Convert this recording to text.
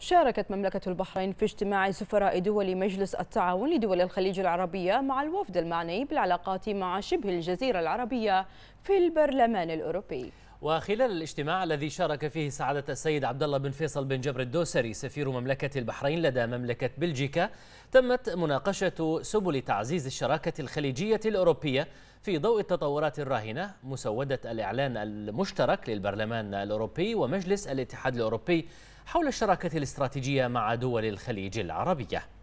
شاركت مملكة البحرين في اجتماع سفراء دول مجلس التعاون لدول الخليج العربية مع الوفد المعني بالعلاقات مع شبه الجزيرة العربية في البرلمان الأوروبي وخلال الاجتماع الذي شارك فيه سعادة السيد عبد الله بن فيصل بن جبر الدوسري سفير مملكة البحرين لدى مملكة بلجيكا تمت مناقشة سبل تعزيز الشراكة الخليجية الأوروبية في ضوء التطورات الراهنة مسودة الإعلان المشترك للبرلمان الأوروبي ومجلس الاتحاد الأوروبي حول الشراكة الاستراتيجية مع دول الخليج العربية